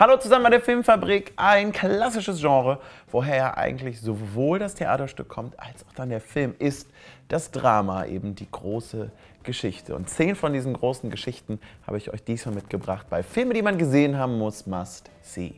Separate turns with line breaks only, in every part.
Hallo zusammen bei der Filmfabrik, ein klassisches Genre, woher ja eigentlich sowohl das Theaterstück kommt, als auch dann der Film, ist das Drama, eben die große Geschichte. Und zehn von diesen großen Geschichten habe ich euch diesmal mitgebracht bei Filme, die man gesehen haben muss, must see.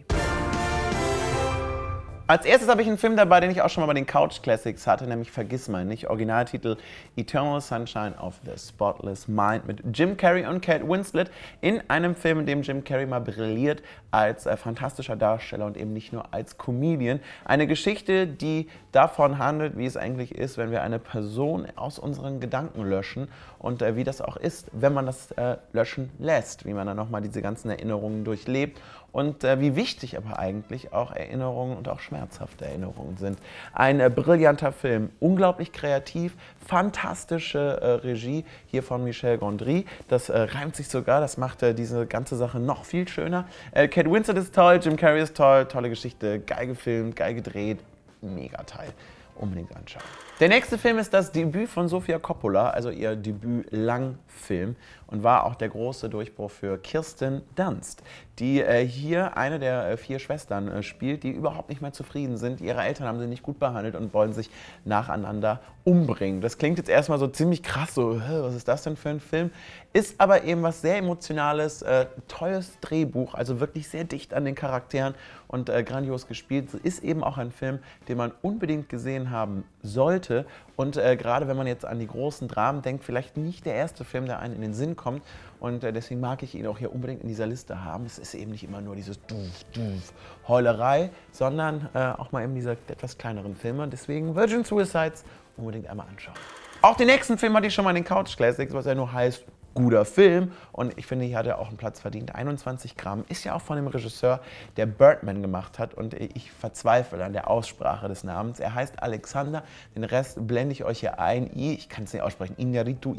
Als erstes habe ich einen Film dabei, den ich auch schon mal bei den Couch Classics hatte, nämlich Vergiss mal nicht. Originaltitel Eternal Sunshine of the Spotless Mind mit Jim Carrey und Kate Winslet in einem Film, in dem Jim Carrey mal brilliert als äh, fantastischer Darsteller und eben nicht nur als Comedian. Eine Geschichte, die davon handelt, wie es eigentlich ist, wenn wir eine Person aus unseren Gedanken löschen und äh, wie das auch ist, wenn man das äh, löschen lässt, wie man dann nochmal diese ganzen Erinnerungen durchlebt und äh, wie wichtig aber eigentlich auch Erinnerungen und auch schmerzhafte Erinnerungen sind. Ein äh, brillanter Film, unglaublich kreativ, fantastische äh, Regie hier von Michel Gondry. Das äh, reimt sich sogar, das macht äh, diese ganze Sache noch viel schöner. Äh, Kate Winslet ist toll, Jim Carrey ist toll, tolle Geschichte, geil gefilmt, geil gedreht, mega Teil unbedingt anschauen. Der nächste Film ist das Debüt von Sofia Coppola, also ihr Debüt-Langfilm und war auch der große Durchbruch für Kirsten Dunst die äh, hier eine der äh, vier Schwestern äh, spielt, die überhaupt nicht mehr zufrieden sind. Ihre Eltern haben sie nicht gut behandelt und wollen sich nacheinander umbringen. Das klingt jetzt erstmal so ziemlich krass, so, was ist das denn für ein Film? Ist aber eben was sehr Emotionales, äh, tolles Drehbuch, also wirklich sehr dicht an den Charakteren und äh, grandios gespielt. Ist eben auch ein Film, den man unbedingt gesehen haben sollte. Und äh, gerade wenn man jetzt an die großen Dramen denkt, vielleicht nicht der erste Film, der einen in den Sinn kommt. Und äh, deswegen mag ich ihn auch hier unbedingt in dieser Liste haben. Es ist eben nicht immer nur dieses Duf, Duf, Heulerei, sondern äh, auch mal eben diese etwas kleineren Filme. Deswegen Virgin Suicides unbedingt einmal anschauen. Auch den nächsten Film hatte ich schon mal in den Couch Classics, was ja nur heißt, guter Film. Und ich finde, hier hat er auch einen Platz verdient. 21 Gramm ist ja auch von dem Regisseur, der Birdman gemacht hat. Und ich verzweifle an der Aussprache des Namens. Er heißt Alexander. Den Rest blende ich euch hier ein. Ich kann es nicht aussprechen. Inaritu,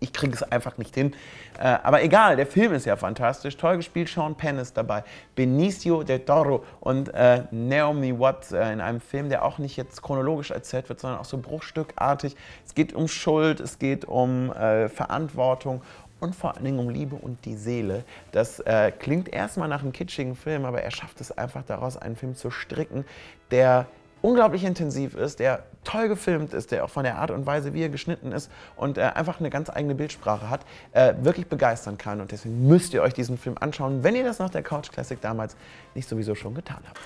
Ich kriege es einfach nicht hin. Äh, aber egal, der Film ist ja fantastisch. Toll gespielt. Sean Penn ist dabei. Benicio del Toro und äh, Naomi Watts äh, in einem Film, der auch nicht jetzt chronologisch erzählt wird, sondern auch so bruchstückartig. Es geht um Schuld, es geht um Verantwortung und vor allen Dingen um Liebe und die Seele. Das äh, klingt erstmal nach einem kitschigen Film, aber er schafft es einfach daraus, einen Film zu stricken, der unglaublich intensiv ist, der toll gefilmt ist, der auch von der Art und Weise, wie er geschnitten ist und äh, einfach eine ganz eigene Bildsprache hat, äh, wirklich begeistern kann. Und deswegen müsst ihr euch diesen Film anschauen, wenn ihr das nach der Couch Classic damals nicht sowieso schon getan habt.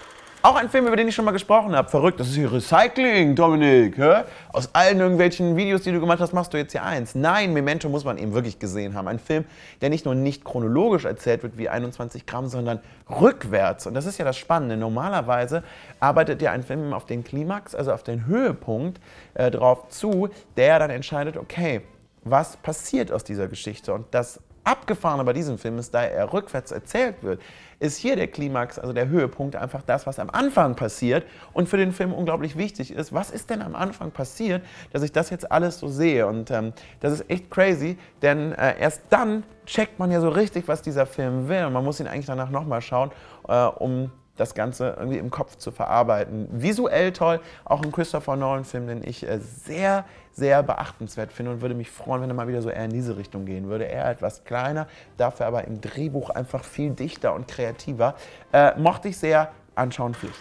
Auch ein Film, über den ich schon mal gesprochen habe. Verrückt, das ist hier Recycling, Dominik. Hä? Aus allen irgendwelchen Videos, die du gemacht hast, machst du jetzt hier eins. Nein, Memento muss man eben wirklich gesehen haben. Ein Film, der nicht nur nicht chronologisch erzählt wird wie 21 Gramm, sondern rückwärts. Und das ist ja das Spannende. Normalerweise arbeitet ja ein Film auf den Klimax, also auf den Höhepunkt äh, drauf zu, der dann entscheidet, okay, was passiert aus dieser Geschichte? Und das Abgefahrene bei diesem Film ist, da er rückwärts erzählt wird, ist hier der Klimax, also der Höhepunkt, einfach das, was am Anfang passiert und für den Film unglaublich wichtig ist. Was ist denn am Anfang passiert, dass ich das jetzt alles so sehe? Und ähm, das ist echt crazy, denn äh, erst dann checkt man ja so richtig, was dieser Film will. Und man muss ihn eigentlich danach nochmal schauen, äh, um das Ganze irgendwie im Kopf zu verarbeiten. Visuell toll, auch ein Christopher Nolan-Film, den ich äh, sehr, sehr beachtenswert finde und würde mich freuen, wenn er mal wieder so eher in diese Richtung gehen würde. Eher etwas kleiner, dafür aber im Drehbuch einfach viel dichter und kreativer. Äh, mochte ich sehr, anschauen Pflicht.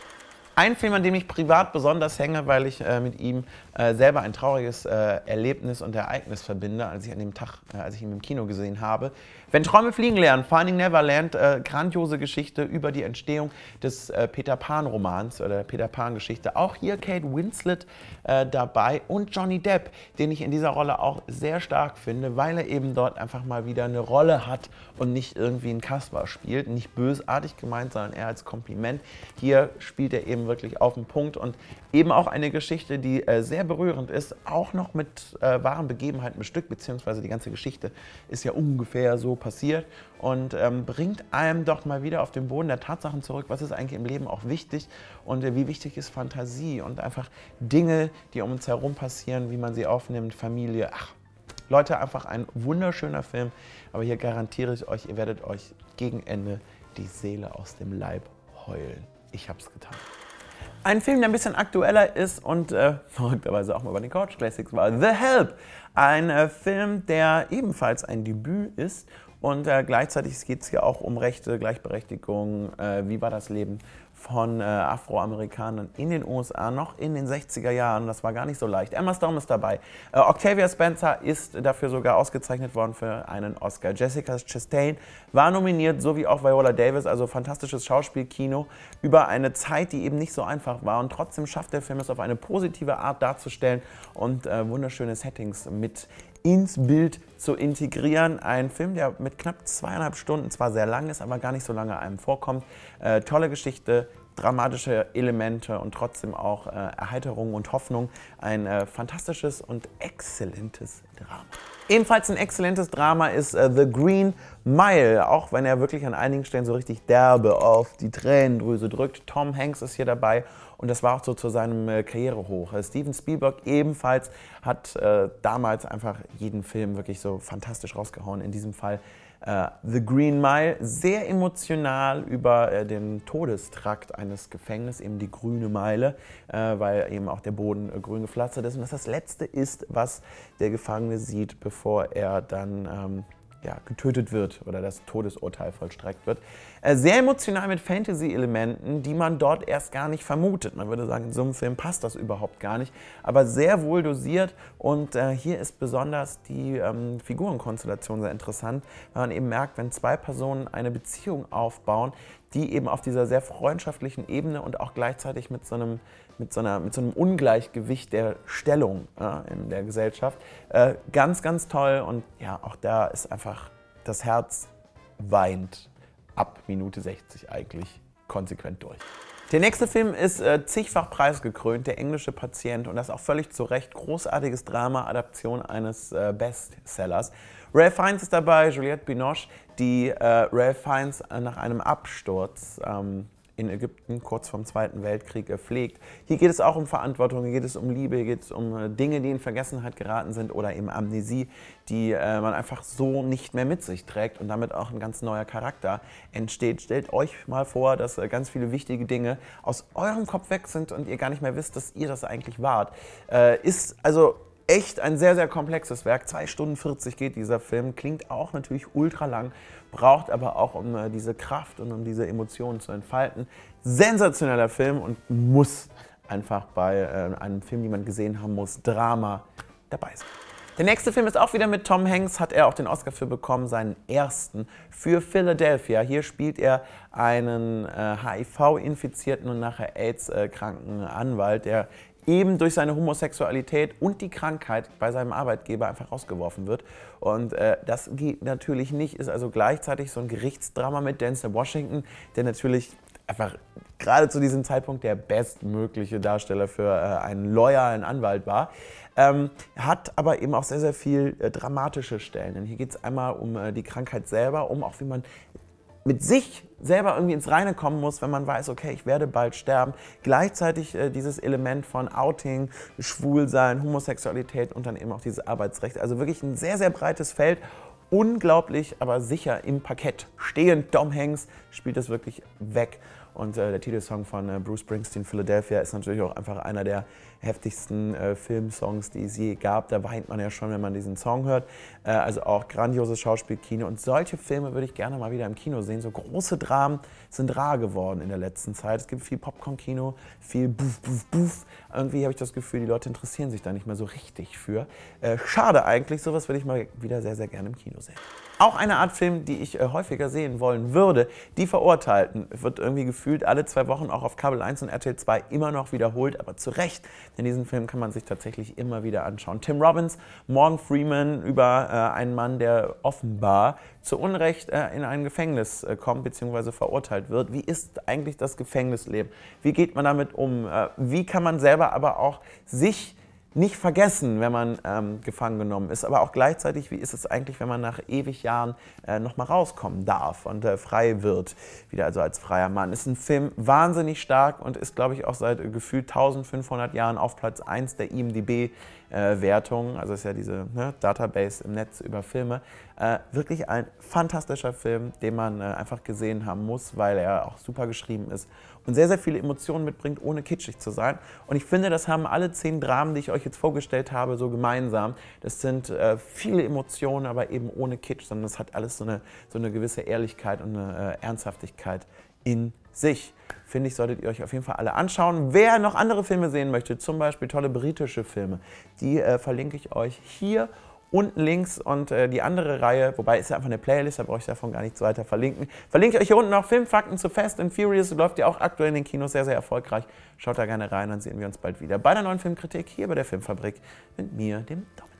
Ein Film, an dem ich privat besonders hänge, weil ich äh, mit ihm äh, selber ein trauriges äh, Erlebnis und Ereignis verbinde, als ich an dem Tag, äh, als ich ihn im Kino gesehen habe. Wenn Träume fliegen lernen, Finding Neverland, äh, grandiose Geschichte über die Entstehung des äh, Peter Pan Romans oder der Peter Pan Geschichte. Auch hier Kate Winslet dabei und Johnny Depp, den ich in dieser Rolle auch sehr stark finde, weil er eben dort einfach mal wieder eine Rolle hat und nicht irgendwie ein Kasper spielt. Nicht bösartig gemeint, sondern eher als Kompliment. Hier spielt er eben Film wirklich auf den Punkt und eben auch eine Geschichte, die äh, sehr berührend ist, auch noch mit äh, wahren Begebenheiten bestückt, beziehungsweise die ganze Geschichte ist ja ungefähr so passiert und ähm, bringt einem doch mal wieder auf den Boden der Tatsachen zurück, was ist eigentlich im Leben auch wichtig und äh, wie wichtig ist Fantasie und einfach Dinge, die um uns herum passieren, wie man sie aufnimmt, Familie, ach, Leute, einfach ein wunderschöner Film. Aber hier garantiere ich euch, ihr werdet euch gegen Ende die Seele aus dem Leib heulen. Ich hab's getan. Ein Film, der ein bisschen aktueller ist und äh, verrückterweise auch mal bei den Couch Classics war, The Help. Ein äh, Film, der ebenfalls ein Debüt ist und äh, gleichzeitig geht es ja auch um Rechte, Gleichberechtigung. Äh, wie war das Leben von äh, Afroamerikanern in den USA noch in den 60er Jahren? Das war gar nicht so leicht. Emma Stone ist dabei. Äh, Octavia Spencer ist dafür sogar ausgezeichnet worden für einen Oscar. Jessica Chastain war nominiert, sowie auch Viola Davis. Also fantastisches Schauspielkino über eine Zeit, die eben nicht so einfach war. Und trotzdem schafft der Film es auf eine positive Art darzustellen und äh, wunderschöne Settings mit ins Bild zu integrieren. Ein Film, der mit knapp zweieinhalb Stunden zwar sehr lang ist, aber gar nicht so lange einem vorkommt. Äh, tolle Geschichte, dramatische Elemente und trotzdem auch äh, Erheiterung und Hoffnung. Ein äh, fantastisches und exzellentes Drama. Ebenfalls ein exzellentes Drama ist äh, The Green Mile, auch wenn er wirklich an einigen Stellen so richtig derbe auf die Tränendrüse drückt. Tom Hanks ist hier dabei und das war auch so zu seinem äh, Karrierehoch. Äh, Steven Spielberg ebenfalls hat äh, damals einfach jeden Film wirklich so fantastisch rausgehauen. In diesem Fall äh, The Green Mile, sehr emotional über äh, den Todestrakt eines Gefängnisses, eben die grüne Meile, äh, weil eben auch der Boden grün gepflastert ist. Und das das Letzte ist, was der Gefangene sieht, bevor er dann... Ähm, ja, getötet wird oder das Todesurteil vollstreckt wird. Äh, sehr emotional mit Fantasy-Elementen, die man dort erst gar nicht vermutet. Man würde sagen, in so einem Film passt das überhaupt gar nicht, aber sehr wohl dosiert und äh, hier ist besonders die ähm, Figurenkonstellation sehr interessant, weil man eben merkt, wenn zwei Personen eine Beziehung aufbauen, die eben auf dieser sehr freundschaftlichen Ebene und auch gleichzeitig mit so einem, mit so einer, mit so einem Ungleichgewicht der Stellung ja, in der Gesellschaft äh, ganz, ganz toll. Und ja, auch da ist einfach das Herz weint ab Minute 60 eigentlich konsequent durch. Der nächste Film ist äh, zigfach preisgekrönt, Der englische Patient und das auch völlig zu Recht. Großartiges Drama, Adaption eines äh, Bestsellers. Ralph Fiennes ist dabei, Juliette Binoche, die äh, Ralph Fiennes äh, nach einem Absturz ähm, in Ägypten kurz vorm Zweiten Weltkrieg pflegt. Hier geht es auch um Verantwortung, hier geht es um Liebe, hier geht es um äh, Dinge, die in Vergessenheit geraten sind oder eben Amnesie, die äh, man einfach so nicht mehr mit sich trägt und damit auch ein ganz neuer Charakter entsteht. Stellt euch mal vor, dass äh, ganz viele wichtige Dinge aus eurem Kopf weg sind und ihr gar nicht mehr wisst, dass ihr das eigentlich wart. Äh, ist also echt ein sehr, sehr komplexes Werk. 2 Stunden 40 geht dieser Film, klingt auch natürlich ultra lang, braucht aber auch, um äh, diese Kraft und um diese Emotionen zu entfalten. Sensationeller Film und muss einfach bei äh, einem Film, den man gesehen haben muss, Drama dabei sein. Der nächste Film ist auch wieder mit Tom Hanks, hat er auch den Oscar für bekommen, seinen ersten für Philadelphia. Hier spielt er einen äh, HIV-infizierten und nachher AIDS-kranken äh, Anwalt, der eben durch seine Homosexualität und die Krankheit bei seinem Arbeitgeber einfach rausgeworfen wird. Und äh, das geht natürlich nicht, ist also gleichzeitig so ein Gerichtsdrama mit Denzel Washington, der natürlich einfach gerade zu diesem Zeitpunkt der bestmögliche Darsteller für äh, einen loyalen Anwalt war. Ähm, hat aber eben auch sehr, sehr viel äh, dramatische Stellen. Denn hier geht es einmal um äh, die Krankheit selber, um auch wie man mit sich selber irgendwie ins Reine kommen muss, wenn man weiß, okay, ich werde bald sterben. Gleichzeitig äh, dieses Element von Outing, Schwulsein, Homosexualität und dann eben auch dieses Arbeitsrecht. Also wirklich ein sehr, sehr breites Feld unglaublich, aber sicher im Parkett stehend. Dom Hanks spielt es wirklich weg. Und äh, der Titelsong von äh, Bruce Springsteen, Philadelphia, ist natürlich auch einfach einer der heftigsten äh, Filmsongs, die es je gab. Da weint man ja schon, wenn man diesen Song hört. Äh, also auch grandioses Schauspielkino. Und solche Filme würde ich gerne mal wieder im Kino sehen. So große Dramen sind rar geworden in der letzten Zeit. Es gibt viel Popcorn-Kino, viel Buff, Buff, Buff. Irgendwie habe ich das Gefühl, die Leute interessieren sich da nicht mehr so richtig für. Äh, schade eigentlich. Sowas würde ich mal wieder sehr, sehr gerne im Kino sehen. Josef. Auch eine Art Film, die ich äh, häufiger sehen wollen würde, die Verurteilten, wird irgendwie gefühlt alle zwei Wochen auch auf Kabel 1 und RTL 2 immer noch wiederholt, aber zu Recht, denn diesen Film kann man sich tatsächlich immer wieder anschauen. Tim Robbins, Morgan Freeman über äh, einen Mann, der offenbar zu Unrecht äh, in ein Gefängnis äh, kommt bzw. verurteilt wird. Wie ist eigentlich das Gefängnisleben? Wie geht man damit um? Äh, wie kann man selber aber auch sich nicht vergessen, wenn man ähm, gefangen genommen ist, aber auch gleichzeitig, wie ist es eigentlich, wenn man nach ewig Jahren äh, nochmal rauskommen darf und äh, frei wird, wieder also als freier Mann. Ist ein Film wahnsinnig stark und ist, glaube ich, auch seit äh, gefühlt 1500 Jahren auf Platz 1 der IMDb-Wertung, äh, also ist ja diese ne, Database im Netz über Filme, äh, wirklich ein fantastischer Film, den man äh, einfach gesehen haben muss, weil er auch super geschrieben ist und sehr, sehr viele Emotionen mitbringt, ohne kitschig zu sein. Und ich finde, das haben alle zehn Dramen, die ich euch jetzt vorgestellt habe, so gemeinsam. Das sind äh, viele Emotionen, aber eben ohne Kitsch, sondern das hat alles so eine, so eine gewisse Ehrlichkeit und eine äh, Ernsthaftigkeit in sich. Finde ich, solltet ihr euch auf jeden Fall alle anschauen. Wer noch andere Filme sehen möchte, zum Beispiel tolle britische Filme, die äh, verlinke ich euch hier unten links und äh, die andere Reihe, wobei ist ja einfach eine Playlist, da brauche ich davon gar nichts weiter verlinken. Verlinke ich euch hier unten noch Filmfakten zu Fast and Furious, läuft ja auch aktuell in den Kinos sehr, sehr erfolgreich. Schaut da gerne rein, dann sehen wir uns bald wieder bei der neuen Filmkritik hier bei der Filmfabrik mit mir, dem Doppel.